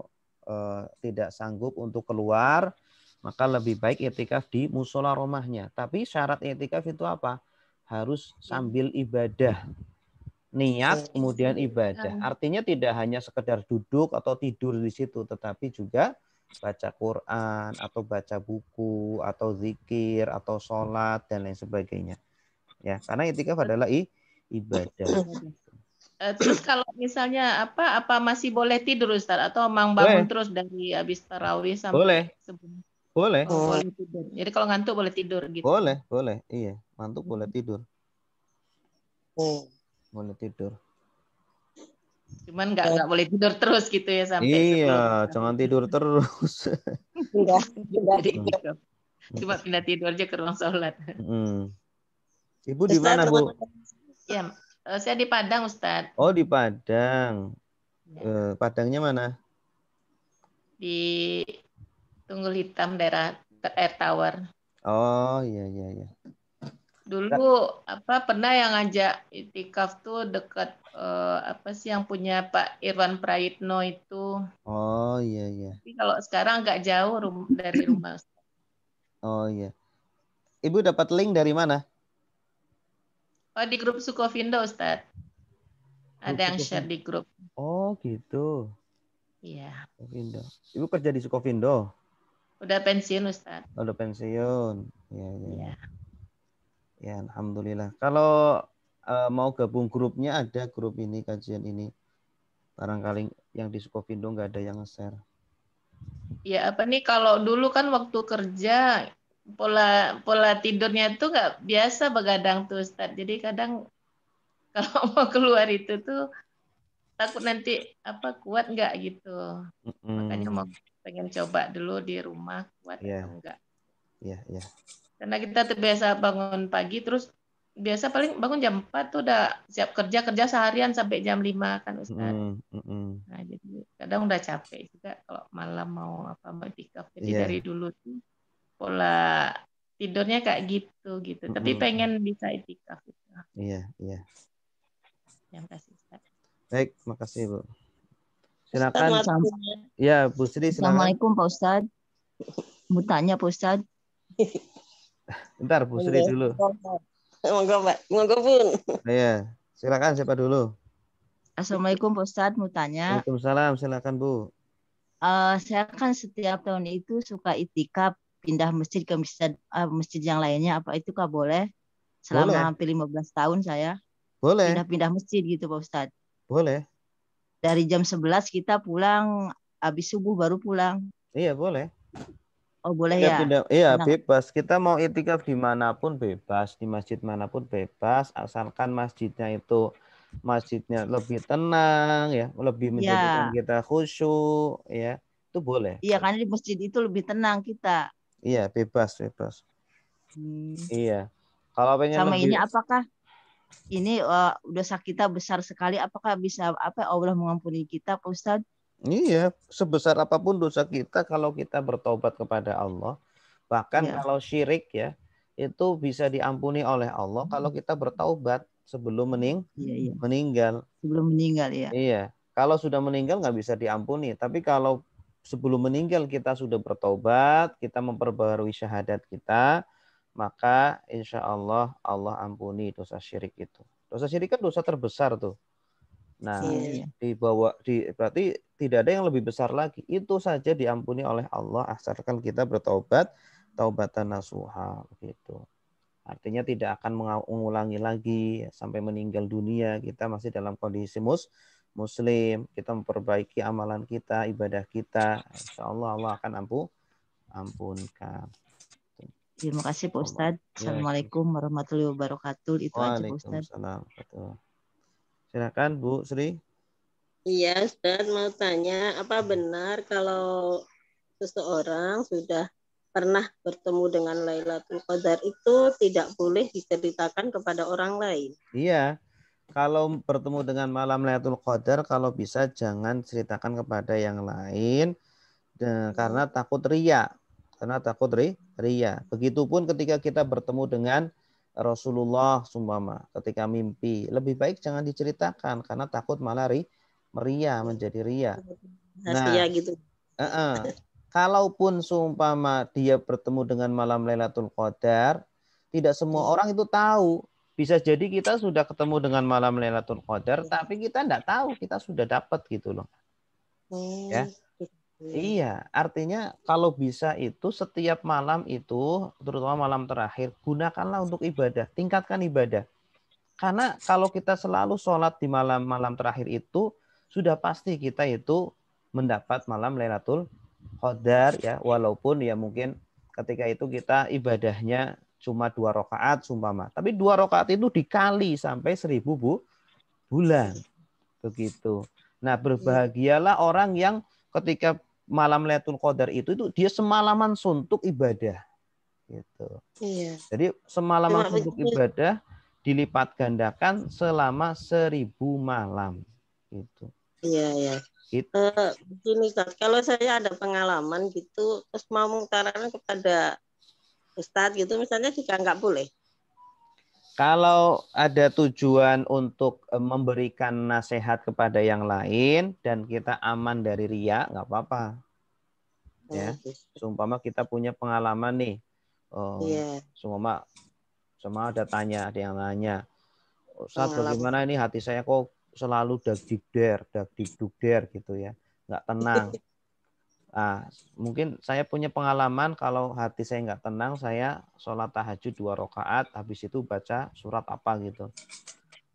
eh, tidak sanggup untuk keluar, maka lebih baik etikaf di musola rumahnya. Tapi syarat etikaf itu apa? Harus sambil ibadah. Niat kemudian ibadah. Artinya tidak hanya sekedar duduk atau tidur di situ, tetapi juga baca Quran atau baca buku atau zikir atau sholat dan lain sebagainya. Ya, karena etikaf adalah i, ibadah. Eh, terus kalau misalnya apa apa masih boleh tidur Ustaz atau mang bangun boleh. terus dari habis tarawih sampai boleh. Sebelum boleh. Oh, Jadi kalau ngantuk boleh tidur gitu. Boleh, boleh. Iya, ngantuk boleh hmm. tidur. Oh. Boleh tidur. Cuman nggak nggak boleh tidur terus gitu ya sampai. Iya, sebelum. jangan tidur terus. Jadi gitu. Cuma pindah tidur aja ke ruang sholat. Hmm. Ibu di mana Bu? Ya, eh, saya di Padang Ustad Oh di Padang. Ya. Eh, Padangnya mana? Di Tunggul Hitam daerah Air Tower. Oh iya iya iya. Dulu apa pernah yang ngajak itikaf tuh dekat uh, eh, apa sih yang punya Pak Irwan Prayitno itu. Oh iya iya. Tapi kalau sekarang nggak jauh rum dari rumah. Oh iya. Ibu dapat link dari mana? Oh di grup Sukovindo Ustaz. Ada yang share di grup. Oh gitu. Iya. Sukovindo. Ibu kerja di Sukovindo. Udah pensiun Ustaz. Udah pensiun. Ya, ya. ya. ya alhamdulillah. Kalau uh, mau gabung grupnya ada grup ini kajian ini. Barangkali yang di Sukovindo nggak ada yang share Ya apa nih kalau dulu kan waktu kerja pola pola tidurnya tuh nggak biasa begadang tuh Ustaz. Jadi kadang kalau mau keluar itu tuh takut nanti apa kuat nggak gitu. Mm. Makanya mau pengen coba dulu di rumah buat yeah. atau enggak. Iya, yeah, iya. Yeah. Karena kita terbiasa bangun pagi terus biasa paling bangun jam 4 tuh udah siap kerja kerja seharian sampai jam 5 kan Ustaz. Mm, mm, mm. Nah, jadi kadang udah capek juga kalau malam mau apa mau di Jadi yeah. dari dulu tuh pola tidurnya kayak gitu gitu. Mm Tapi Tapi pengen bisa itikaf gitu. Iya, iya. Yeah. Yang kasih Ustaz. Baik, makasih Bu. Silakan. Ya, Bu Sri silakan. Assalamualaikum Pak Ustaz. Mau Pak Ustaz. Bentar Bu Sri dulu. Monggo Pak, monggo pun. Iya, silakan siapa dulu? Assalamualaikum Pak Ustaz, mau tanya. Waalaikumsalam, silakan Bu. Uh, saya kan setiap tahun itu suka itikaf pindah masjid ke masjid, uh, masjid yang lainnya apa itu kak boleh? Selama boleh. hampir 15 tahun saya. Boleh. Pindah-pindah masjid gitu Pak ustad Boleh dari jam 11 kita pulang habis subuh baru pulang. Iya, boleh. Oh, boleh ya. ya? iya, nah. bebas. Kita mau itikaf dimanapun bebas, di masjid manapun bebas, asalkan masjidnya itu masjidnya lebih tenang ya, lebih iya. menjadikan ya. kita khusyuk ya. Itu boleh. Iya, karena di masjid itu lebih tenang kita. Iya, bebas, bebas. Hmm. Iya. Kalau pengen Sama lebih... ini apakah ini uh, dosa kita besar sekali apakah bisa apa Allah mengampuni kita Pak Ustaz? Iya, sebesar apapun dosa kita kalau kita bertobat kepada Allah, bahkan ya. kalau syirik ya, itu bisa diampuni oleh Allah kalau hmm. kita bertaubat sebelum mening iya, iya. meninggal. Sebelum meninggal ya. Iya. Kalau sudah meninggal nggak bisa diampuni, tapi kalau sebelum meninggal kita sudah bertobat, kita memperbarui syahadat kita, maka insya Allah Allah ampuni dosa syirik itu. Dosa syirik kan dosa terbesar tuh. Nah, yeah. Iya. dibawa di berarti tidak ada yang lebih besar lagi. Itu saja diampuni oleh Allah asalkan kita bertobat taubatan nasuha begitu. Artinya tidak akan mengulangi lagi sampai meninggal dunia kita masih dalam kondisi mus muslim, kita memperbaiki amalan kita, ibadah kita, insya Allah Allah akan ampun ampunkan. Terima kasih Pak Ustadz. Ya, Assalamualaikum warahmatullahi wabarakatuh. Itu aja Pak Ustadz. Silakan Bu Sri. Iya Ustad mau tanya apa benar kalau seseorang sudah pernah bertemu dengan Lailatul Qadar itu tidak boleh diceritakan kepada orang lain. Iya. Kalau bertemu dengan malam Lailatul Qadar kalau bisa jangan ceritakan kepada yang lain eh, karena takut riak karena takut ri, ria. Begitupun ketika kita bertemu dengan Rasulullah sumbama ketika mimpi lebih baik jangan diceritakan karena takut malah ri, menjadi ria. Nah, ria gitu. Uh -uh. Kalaupun sumbama dia bertemu dengan malam Lailatul Qadar, tidak semua orang itu tahu. Bisa jadi kita sudah ketemu dengan malam Lailatul Qadar, tapi kita tidak tahu kita sudah dapat gitu loh. Hmm. Ya. Hmm. Iya, artinya kalau bisa itu setiap malam itu, terutama malam terakhir, gunakanlah untuk ibadah, tingkatkan ibadah. Karena kalau kita selalu sholat di malam-malam terakhir itu, sudah pasti kita itu mendapat malam Lailatul Qadar ya, walaupun ya mungkin ketika itu kita ibadahnya cuma dua rakaat sumpama. Tapi dua rakaat itu dikali sampai seribu bu bulan. Begitu. Nah, iya. berbahagialah orang yang ketika malam Lailatul Qadar itu itu dia semalaman suntuk ibadah. Gitu. Iya. Jadi semalaman suntuk ibadah dilipat gandakan selama seribu malam. Gitu. Iya, iya. Gitu. Uh, eh, gini, Ustaz, kalau saya ada pengalaman gitu, terus mau mengutarakan kepada Ustadz gitu, misalnya juga nggak boleh kalau ada tujuan untuk eh, memberikan nasihat kepada yang lain dan kita aman dari ria, nggak apa-apa. Oh, ya, seumpama kita punya pengalaman nih. Oh, yeah. Seumpama, semua ada tanya, ada yang nanya. Oh, Saat bagaimana ini hati saya kok selalu dagdikder, dagdikduder gitu ya, nggak tenang. Nah, mungkin saya punya pengalaman kalau hati saya nggak tenang, saya sholat tahajud dua rakaat, habis itu baca surat apa gitu.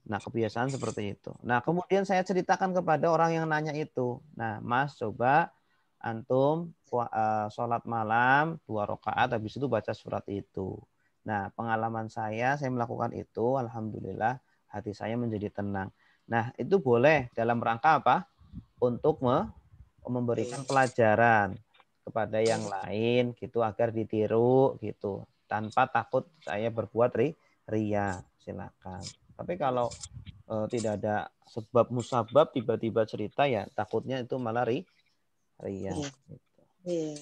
Nah, kebiasaan seperti itu. Nah, kemudian saya ceritakan kepada orang yang nanya itu. Nah, Mas, coba antum eh, sholat malam dua rakaat, habis itu baca surat itu. Nah, pengalaman saya, saya melakukan itu, alhamdulillah hati saya menjadi tenang. Nah, itu boleh dalam rangka apa? Untuk me memberikan pelajaran kepada yang lain gitu agar ditiru gitu tanpa takut saya berbuat ri ria silakan tapi kalau e, tidak ada sebab musabab tiba-tiba cerita ya takutnya itu malah ri ria iya. Gitu. ya.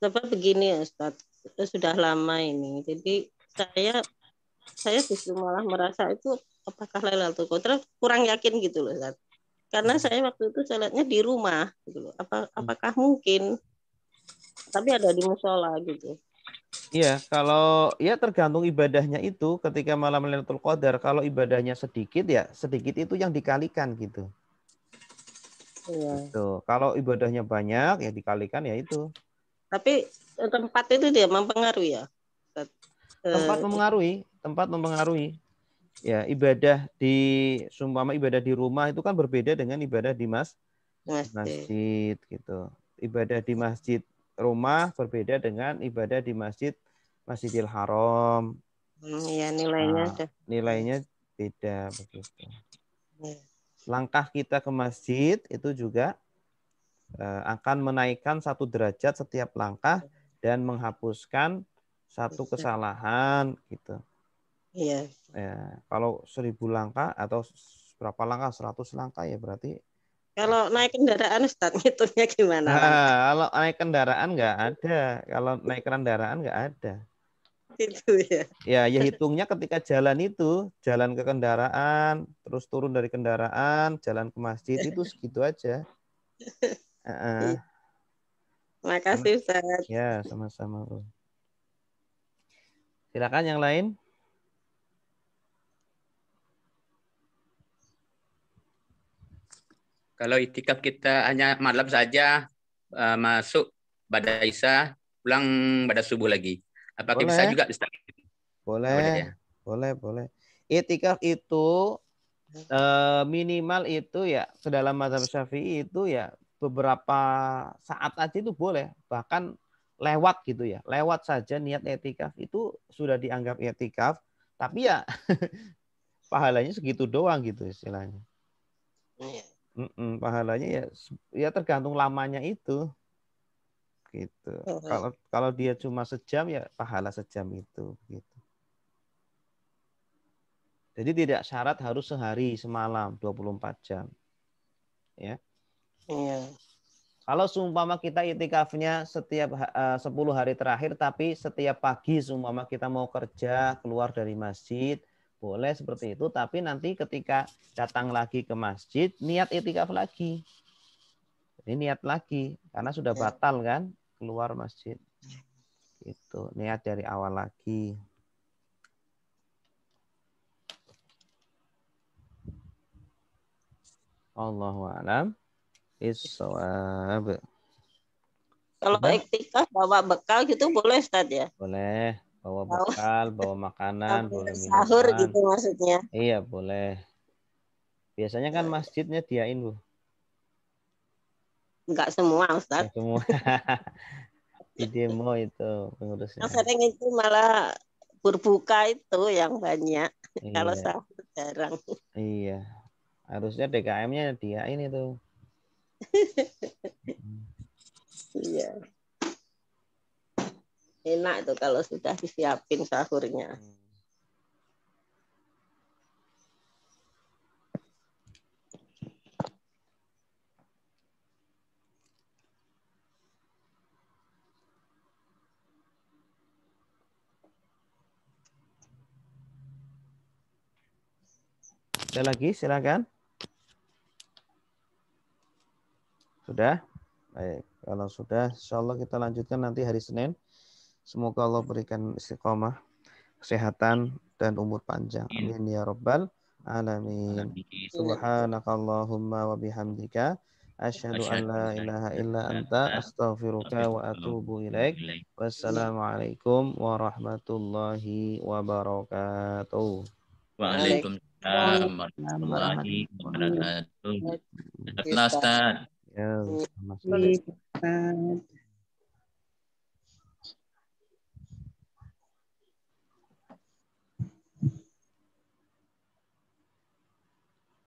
sebab begini Ustaz sudah lama ini jadi saya saya justru malah merasa itu apakah Lailatul Qadar kurang yakin gitu loh Ustaz karena saya waktu itu sholatnya di rumah gitu apa hmm. apakah mungkin tapi ada di musola gitu Iya, kalau ya tergantung ibadahnya itu ketika malam Lailatul Qadar kalau ibadahnya sedikit ya sedikit itu yang dikalikan gitu. Iya. Gitu. Kalau ibadahnya banyak ya dikalikan ya itu. Tapi eh, tempat itu dia mempengaruhi ya. Tempat eh, mempengaruhi, tempat mempengaruhi ya ibadah di sumpama ibadah di rumah itu kan berbeda dengan ibadah di mas masjid. masjid gitu ibadah di masjid rumah berbeda dengan ibadah di masjid masjidil haram ya nilainya nah, nilainya beda begitu iya. langkah kita ke masjid itu juga eh, akan menaikkan satu derajat setiap langkah dan menghapuskan satu kesalahan gitu Iya. Ya, kalau seribu langkah atau berapa langkah? Seratus langkah ya berarti. Kalau naik kendaraan start ngitungnya gimana? Nah, kalau naik kendaraan nggak ada. Kalau naik kendaraan nggak ada. Itu ya. Ya, ya hitungnya ketika jalan itu, jalan ke kendaraan, terus turun dari kendaraan, jalan ke masjid itu segitu aja. Uh -uh. Makasih Ustaz. Ya, sama-sama, Silakan yang lain. Kalau itikaf kita hanya malam saja uh, masuk pada isya pulang pada subuh lagi. Apakah boleh. bisa juga Ustaz? Boleh. Boleh, ya? boleh, boleh. Itikaf itu uh, minimal itu ya sedalam mazhab Syafi'i itu ya beberapa saat aja itu boleh, bahkan lewat gitu ya. Lewat saja niat etikaf itu sudah dianggap etikaf, tapi ya pahalanya segitu doang gitu istilahnya. Iya. Mm-mm, pahalanya ya ya tergantung lamanya itu gitu -hmm. kalau kalau dia cuma sejam ya pahala sejam itu gitu jadi tidak syarat harus sehari semalam 24 jam ya iya yeah. kalau seumpama kita itikafnya setiap eh, uh, 10 hari terakhir tapi setiap pagi seumpama kita mau kerja keluar dari masjid boleh seperti itu, tapi nanti ketika datang lagi ke masjid, niat itikaf lagi. ini niat lagi, karena sudah iya. batal kan keluar masjid. Itu niat dari awal lagi. Allahu a'lam Kalau iktikaf bawa bekal gitu boleh Ustaz ya? Boleh bawa bekal, bawa makanan, bawa minuman. Sahur gitu maksudnya. Iya, boleh. Biasanya kan masjidnya diain, Bu. Enggak semua, Ustaz. Enggak semua. Di demo itu pengurusnya. Sering itu malah berbuka itu yang banyak. Iya. Kalau sahur jarang. Iya. Harusnya DKM-nya diain itu. iya enak itu kalau sudah disiapin sahurnya. Ada lagi, silakan. Sudah? Baik, kalau sudah, insya Allah kita lanjutkan nanti hari Senin. Semoga Allah berikan istiqomah, kesehatan, dan umur panjang. Amin ya rabbal alamin. Subhanakallahumma wa bihamdika. Asyhadu an la ilaha illa anta astaghfiruka wa atubu ilaik. Wassalamualaikum warahmatullahi wabarakatuh. Waalaikumsalam warahmatullahi wabarakatuh. Kelas Ya,